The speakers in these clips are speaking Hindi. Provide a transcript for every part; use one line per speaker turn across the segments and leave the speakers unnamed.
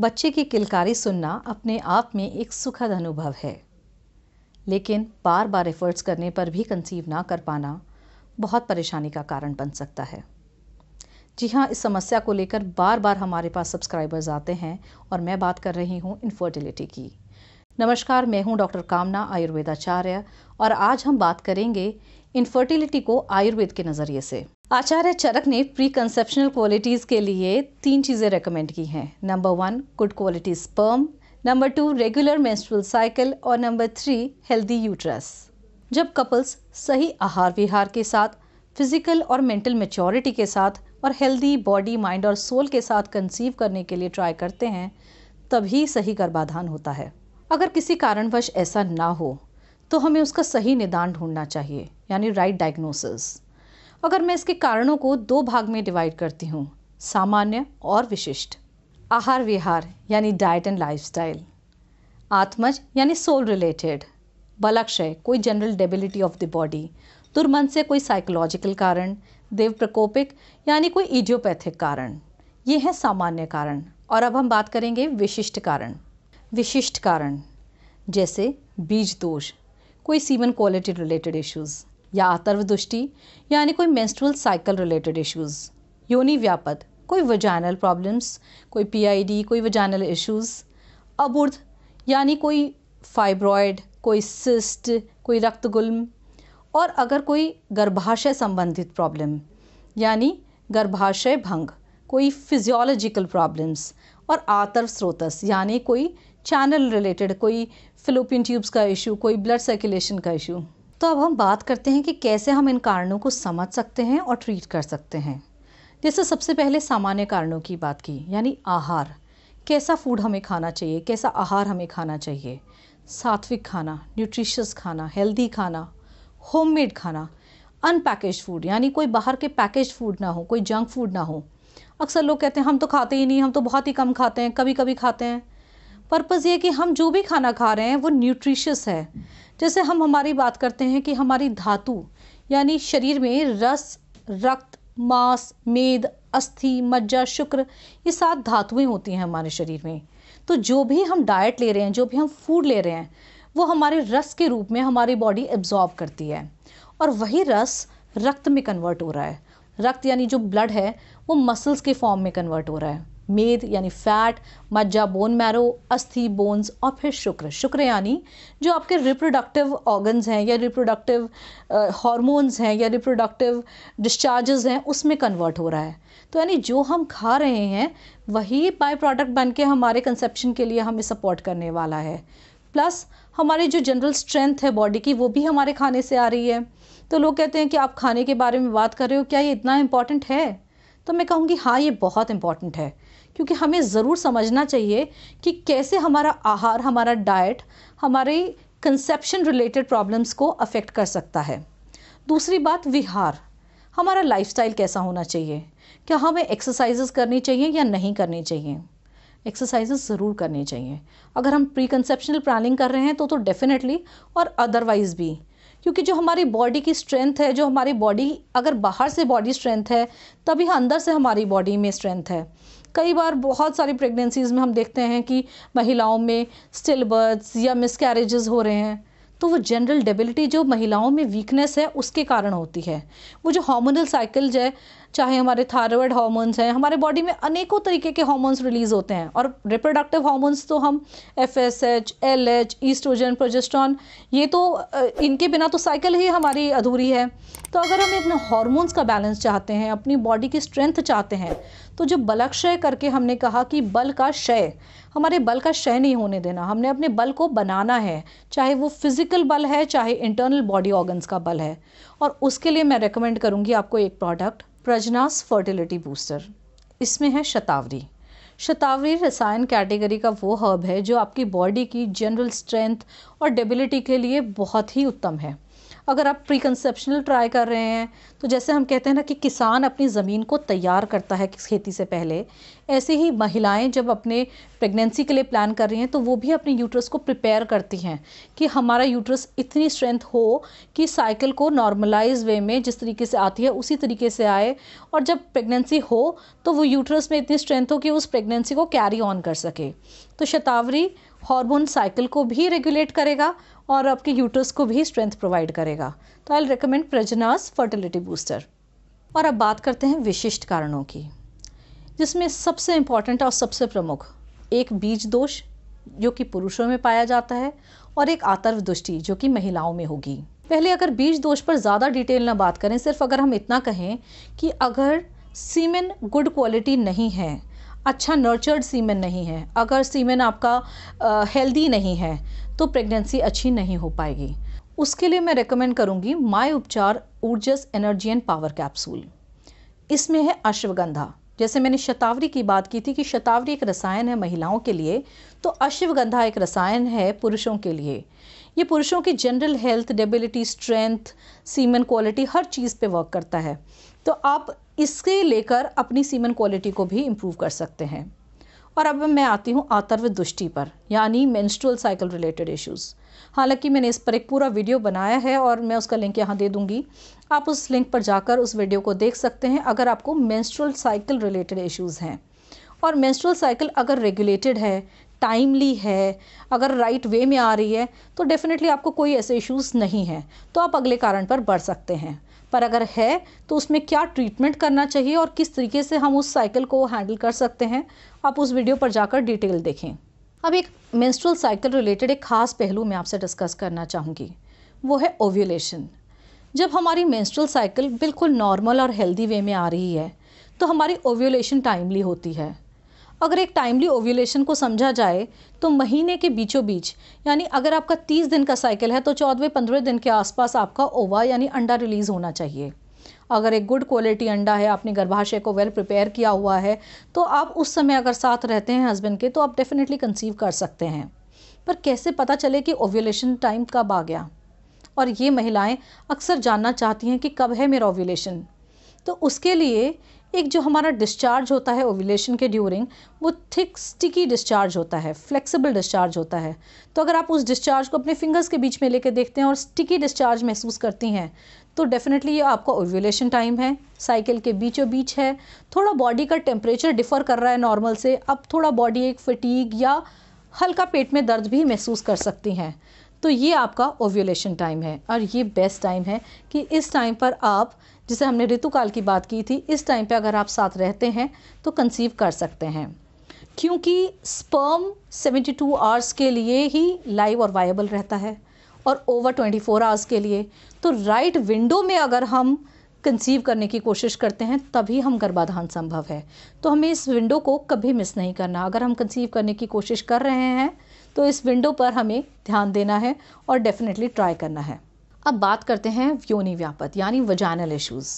बच्चे की किलकारी सुनना अपने आप में एक सुखद अनुभव है लेकिन बार बार एफर्ट्स करने पर भी कंसीव ना कर पाना बहुत परेशानी का कारण बन सकता है जी हाँ इस समस्या को लेकर बार बार हमारे पास सब्सक्राइबर्स आते हैं और मैं बात कर रही हूँ इनफर्टिलिटी की नमस्कार मैं हूं डॉक्टर कामना आयुर्वेदाचार्य और आज हम बात करेंगे इनफर्टिलिटी को आयुर्वेद के नज़रिए से आचार्य चरक ने प्री कंसेप्शनल क्वालिटीज़ के लिए तीन चीज़ें रेकमेंड की हैं number one good quality sperm number two regular menstrual cycle और नंबर थ्री हेल्दी यूट्रस जब कपल्स सही आहार विहार के साथ फिजिकल और मेंटल मेच्योरिटी के साथ और हेल्दी बॉडी माइंड और सोल के साथ कंसीव करने के लिए ट्राई करते हैं तभी सही गर्भाधान होता है अगर किसी कारणवश ऐसा ना हो तो हमें उसका सही निदान ढूंढना चाहिए यानी राइट डायग्नोसिस अगर मैं इसके कारणों को दो भाग में डिवाइड करती हूँ सामान्य और विशिष्ट आहार विहार यानी डाइट एंड लाइफ स्टाइल आत्मज यानी सोल रिलेटेड बलक्षय कोई general debility of the body दुर्मन से कोई साइकोलॉजिकल कारण देव प्रकोपिक यानी कोई इजियोपैथिक कारण ये है सामान्य कारण और अब हम बात करेंगे विशिष्ट कारण विशिष्ट कारण जैसे बीज दोष कोई सीमन क्वालिटी रिलेटेड इश्यूज़ या आतर्व दुष्टि यानी कोई मेंस्ट्रुअल साइकिल रिलेटेड इश्यूज़ योनि व्यापत कोई वजाइनल प्रॉब्लम्स कोई पीआईडी कोई वजाइनल इश्यूज़ अबुर्ध यानी कोई फाइब्रॉयड कोई सिस्ट कोई रक्तगुल्म और अगर कोई गर्भाशय संबंधित प्रॉब्लम यानी गर्भाशय भंग कोई फिजियोलॉजिकल प्रॉब्लम्स और आतर्व स्रोतस यानी कोई चैनल रिलेटेड कोई फिलोपियन ट्यूब्स का इशू कोई ब्लड सर्कुलेशन का इशू तो अब हम बात करते हैं कि कैसे हम इन कारणों को समझ सकते हैं और ट्रीट कर सकते हैं जैसे सबसे पहले सामान्य कारणों की बात की यानी आहार कैसा फूड हमें खाना चाहिए कैसा आहार हमें खाना चाहिए सात्विक खाना न्यूट्रिशियस खाना हेल्दी खाना होममेड खाना अनपैकेज फूड यानी कोई बाहर के पैकेज फूड ना हो कोई जंक फूड ना हो अक्सर लोग कहते हैं हम तो खाते ही नहीं हम तो बहुत ही कम खाते हैं कभी कभी खाते हैं पर्पज़ ये कि हम जो भी खाना खा रहे हैं वो न्यूट्रिशियस है जैसे हम हमारी बात करते हैं कि हमारी धातु यानी शरीर में रस रक्त मांस मेद अस्थि मज्जा शुक्र ये सात धातुएं होती हैं हमारे शरीर में तो जो भी हम डाइट ले रहे हैं जो भी हम फूड ले रहे हैं वो हमारे रस के रूप में हमारी बॉडी एब्जॉर्ब करती है और वही रस रक्त में कन्वर्ट हो रहा है रक्त यानी जो ब्लड है वो मसल्स के फॉर्म में कन्वर्ट हो रहा है मेद यानी फैट मज्जा बोन मैरो अस्थि बोन्स और फिर शुक्र शुक्र यानी जो आपके रिप्रोडक्टिव ऑर्गन्स हैं या रिप्रोडक्टिव हॉर्मोन्स हैं या रिप्रोडक्टिव डिस्चार्जेस हैं उसमें कन्वर्ट हो रहा है तो यानी जो हम खा रहे हैं वही बाय प्रोडक्ट बन के हमारे कंसेप्शन के लिए हमें सपोर्ट करने वाला है प्लस हमारी जो जनरल स्ट्रेंथ है बॉडी की वो भी हमारे खाने से आ रही है तो लोग कहते हैं कि आप खाने के बारे में बात कर रहे हो क्या ये इतना इम्पॉर्टेंट है तो मैं कहूँगी हाँ ये बहुत इम्पॉर्टेंट है क्योंकि हमें ज़रूर समझना चाहिए कि कैसे हमारा आहार हमारा डाइट हमारे कंसेप्शन रिलेटेड प्रॉब्लम्स को अफेक्ट कर सकता है दूसरी बात विहार हमारा लाइफ कैसा होना चाहिए क्या हमें एक्सरसाइजेस करनी चाहिए या नहीं करनी चाहिए एक्सरसाइजेस ज़रूर करनी चाहिए अगर हम प्री कंसेप्शनल प्लानिंग कर रहे हैं तो तो डेफिनेटली और अदरवाइज़ भी क्योंकि जो हमारी बॉडी की स्ट्रेंथ है जो हमारी बॉडी अगर बाहर से बॉडी स्ट्रेंथ है तभी अंदर से हमारी बॉडी में स्ट्रेंथ है कई बार बहुत सारी प्रेगनेंसीज़ में हम देखते हैं कि महिलाओं में स्टिल बर्थ्स या मिसकैरेजेस हो रहे हैं तो वो जनरल डेबिलिटी जो महिलाओं में वीकनेस है उसके कारण होती है वो जो हार्मोनल साइकिल जो चाहे हमारे थायरॉयड हार्मोन्स हैं हमारे बॉडी में अनेकों तरीके के हार्मोन्स रिलीज होते हैं और रिप्रोडक्टिव हार्मोन्स तो हम F S H L H oestrogen progesterone ये तो इनके बिना तो साइकिल ही हमारी अधूरी है तो अगर हम अपने हार्मोन्स का बैलेंस चाहते हैं अपनी बॉडी की स्ट्रेंथ चाहते हैं तो जो बलक्षय करके हमने कहा कि बल का क्षय हमारे बल का क्षय नहीं होने देना हमने अपने बल को बनाना है चाहे वो फिजिकल बल है चाहे इंटरनल बॉडी ऑर्गन्स का बल है और उसके लिए मैं रिकमेंड करूँगी आपको एक प्रोडक्ट प्रजनास फर्टिलिटी बूस्टर इसमें है शतावरी शतावरी रसायन कैटेगरी का वो हर्ब है जो आपकी बॉडी की जनरल स्ट्रेंथ और डेबिलिटी के लिए बहुत ही उत्तम है अगर आप प्रीकंसेप्शनल ट्राई कर रहे हैं तो जैसे हम कहते हैं ना कि किसान अपनी ज़मीन को तैयार करता है खेती से पहले ऐसे ही महिलाएं जब अपने प्रेगनेंसी के लिए प्लान कर रही हैं तो वो भी अपने यूट्रस को प्रिपेयर करती हैं कि हमारा यूट्रस इतनी स्ट्रेंथ हो कि साइकिल को नॉर्मलाइज वे में जिस तरीके से आती है उसी तरीके से आए और जब प्रेगनेंसी हो तो वो यूट्रस में इतनी स्ट्रेंथ हो कि उस प्रेगनेंसी को कैरी ऑन कर सके तो शतावरी हार्मोन साइकिल को भी रेगुलेट करेगा और आपके यूटर्स को भी स्ट्रेंथ प्रोवाइड करेगा तो I recommend Prajanas fertility booster और अब बात करते हैं विशिष्ट कारणों की जिसमें सबसे इम्पॉर्टेंट और सबसे प्रमुख एक बीज दोष जो कि पुरुषों में पाया जाता है और एक आतर्व दृष्टि जो कि महिलाओं में होगी पहले अगर बीज दोष पर ज़्यादा डिटेल ना बात करें सिर्फ अगर हम इतना कहें कि अगर सीमेन गुड क्वालिटी नहीं है अच्छा नर्चर्ड सीमेन नहीं है अगर सीमेन आपका हेल्दी नहीं है तो प्रेगनेंसी अच्छी नहीं हो पाएगी उसके लिए मैं रेकमेंड करूँगी my Upchar Urjas energy and power capsule इसमें है अश्वगंधा जैसे मैंने शतावरी की बात की थी कि शतावरी एक रसायन है महिलाओं के लिए तो अश्वगंधा एक रसायन है पुरुषों के लिए ये पुरुषों की general health debility strength semen quality हर चीज़ पे वर्क करता है तो आप इसके लेकर अपनी सीमन क्वालिटी को भी इम्प्रूव कर सकते हैं और अब मैं आती हूँ आतर्व दुष्टि पर यानी मेंस्ट्रुअल साइकिल रिलेटेड इश्यूज़ हालांकि मैंने इस पर एक पूरा वीडियो बनाया है और मैं उसका लिंक यहाँ दे दूँगी आप उस लिंक पर जाकर उस वीडियो को देख सकते हैं अगर आपको मेंस्ट्रुअल साइकिल रिलेटेड इश्यूज़ हैं और मेंस्ट्रुअल साइकिल अगर रेगुलेटेड है टाइमली है अगर राइट वे में आ रही है तो डेफ़िनेटली आपको कोई ऐसे इश्यूज़ नहीं है तो आप अगले कारण पर बढ़ सकते हैं पर अगर है तो उसमें क्या ट्रीटमेंट करना चाहिए और किस तरीके से हम उस साइकिल को हैंडल कर सकते हैं आप उस वीडियो पर जाकर डिटेल देखें अब एक मेंस्ट्रुअल साइकिल रिलेटेड एक खास पहलू मैं आपसे डिस्कस करना चाहूँगी वो है ओव्यूलेशन जब हमारी मेंस्ट्रुअल साइकिल बिल्कुल नॉर्मल और हेल्दी वे में आ रही है तो हमारी ओव्यूलेशन टाइमली होती है अगर एक टाइमली ओव्यूलेशन को समझा जाए तो महीने के बीचों बीच यानी अगर आपका तीस दिन का साइकिल है तो चौदहवें पंद्रह दिन के आसपास आपका ओवा यानी अंडा रिलीज़ होना चाहिए अगर एक गुड क्वालिटी अंडा है आपने गर्भाशय को वेल प्रिपेयर किया हुआ है तो आप उस समय अगर साथ रहते हैं हस्बैंड के तो आप डेफिनेटली कंसीव कर सकते हैं पर कैसे पता चले कि ओव्यूलेशन टाइम कब आ गया और ये महिलाएं अक्सर जानना चाहती हैं कि कब है मेरा ओव्यूलेशन तो उसके लिए एक जो हमारा डिस्चार्ज होता है ओविलेशन के ड्यूरिंग वो थिक स्टिकी डिस्चार्ज होता है फ्लेक्सिबल डिस्चार्ज होता है तो अगर आप उस डिस्चार्ज को अपने फिंगर्स के बीच में लेके देखते हैं और स्टिकी डिस्चार्ज महसूस करती हैं तो डेफिनेटली ये आपका ओव्यूलेशन टाइम है साइकिल के बीचों बीच है थोड़ा बॉडी का टेम्परेचर डिफ़र कर रहा है नॉर्मल से अब थोड़ा बॉडी एक फटीक या हल्का पेट में दर्द भी महसूस कर सकती हैं तो ये आपका ओव्यूलेशन टाइम है और ये बेस्ट टाइम है कि इस टाइम पर आप जिसे हमने ऋतुकाल की बात की थी इस टाइम पे अगर आप साथ रहते हैं तो कंसीव कर सकते हैं क्योंकि स्पर्म 72 आवर्स के लिए ही लाइव और वायबल रहता है और ओवर 24 आवर्स के लिए तो राइट विंडो में अगर हम कंसीव करने की कोशिश करते हैं तभी हम गर्भाधान संभव है तो हमें इस विंडो को कभी मिस नहीं करना अगर हम कंसीव करने की कोशिश कर रहे हैं तो इस विंडो पर हमें ध्यान देना है और डेफिनेटली ट्राई करना है अब बात करते हैं व्योनी व्यापत यानी वजानल इशूज़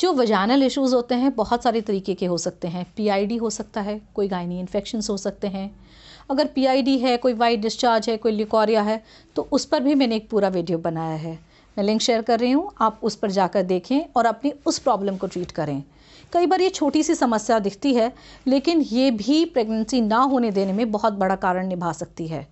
जो वजानल इशूज़ होते हैं बहुत सारे तरीके के हो सकते हैं पीआईडी हो सकता है कोई गायनी इन्फेक्शन हो सकते हैं अगर पीआईडी है कोई वाइट डिस्चार्ज है कोई लिकोरिया है तो उस पर भी मैंने एक पूरा वीडियो बनाया है मैं लिंक शेयर कर रही हूँ आप उस पर जाकर देखें और अपनी उस प्रॉब्लम को ट्रीट करें कई बार ये छोटी सी समस्या दिखती है लेकिन ये भी प्रेगनेंसी ना होने देने में बहुत बड़ा कारण निभा सकती है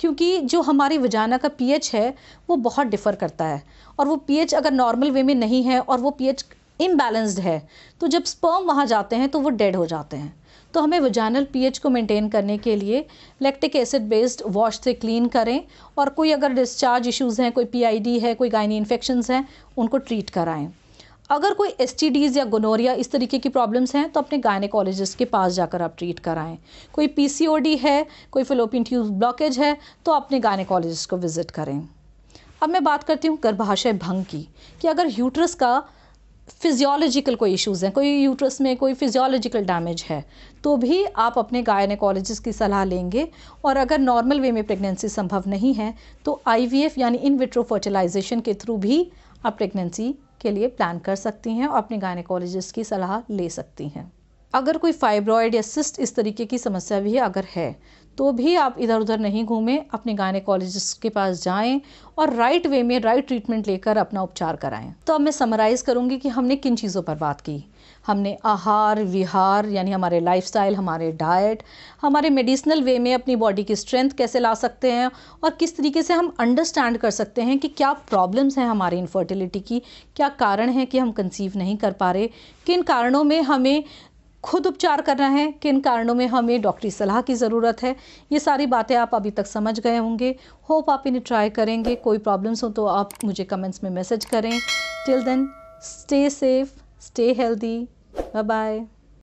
क्योंकि जो हमारी वजाना का पीएच है वो बहुत डिफ़र करता है और वो पीएच अगर नॉर्मल वे में नहीं है और वो पीएच इम्बैलेंस्ड है तो जब स्पर्म वहाँ जाते हैं तो वो डेड हो जाते हैं तो हमें वजानल पीएच को मेंटेन करने के लिए लैक्टिक एसिड बेस्ड वॉश से क्लीन करें और कोई अगर डिस्चार्ज इश्यूज़ हैं कोई पीआईडी है कोई गायनी इन्फेक्शंस हैं उनको ट्रीट कराएं अगर कोई एस या गोनोरिया इस तरीके की प्रॉब्लम्स हैं तो अपने गायनेकोलॉजिस्ट के पास जाकर आप ट्रीट कराएं कोई पी है कोई फिलोपिन ट्यूब ब्लॉकेज है तो अपने गायनेकोलॉजिस्ट को विज़िट करें अब मैं बात करती हूँ गर्भाशय भंग की कि अगर यूट्रस का फिजियोलॉजिकल कोई इश्यूज़ हैं कोई यूट्रस में कोई फिजियोलॉजिकल डैमेज है तो भी आप अपने गायनेकोलॉजिस्ट की सलाह लेंगे और अगर नॉर्मल वे में प्रेगनेंसी संभव नहीं है तो आईवीएफ यानी इन विट्रो फर्टिलाइजेशन के थ्रू भी आप प्रेगनेंसी के लिए प्लान कर सकती हैं और अपने गायनेकोलॉजिस्ट की सलाह ले सकती हैं अगर कोई फाइब्रॉयड या सिस्ट इस तरीके की समस्या भी अगर है तो भी आप इधर उधर नहीं घूमें अपने कॉलेज के पास जाएं और राइट वे में राइट ट्रीटमेंट लेकर अपना उपचार कराएं तो अब मैं समराइज़ करूंगी कि हमने किन चीज़ों पर बात की हमने आहार विहार यानी हमारे लाइफस्टाइल हमारे डाइट हमारे मेडिसिनल वे में अपनी बॉडी की स्ट्रेंथ कैसे ला सकते हैं और किस तरीके से हम अंडरस्टैंड कर सकते हैं कि क्या प्रॉब्लम्स हैं हमारी इनफर्टिलिटी की क्या कारण है कि हम कंसीव नहीं कर पा रहे किन कारणों में हमें खुद उपचार करना है किन कारणों में हमें डॉक्टरी सलाह की ज़रूरत है ये सारी बातें आप अभी तक समझ गए होंगे होप आप इन्हें ट्राई करेंगे कोई प्रॉब्लम्स हो तो आप मुझे कमेंट्स में मैसेज करें till then stay safe stay healthy bye bye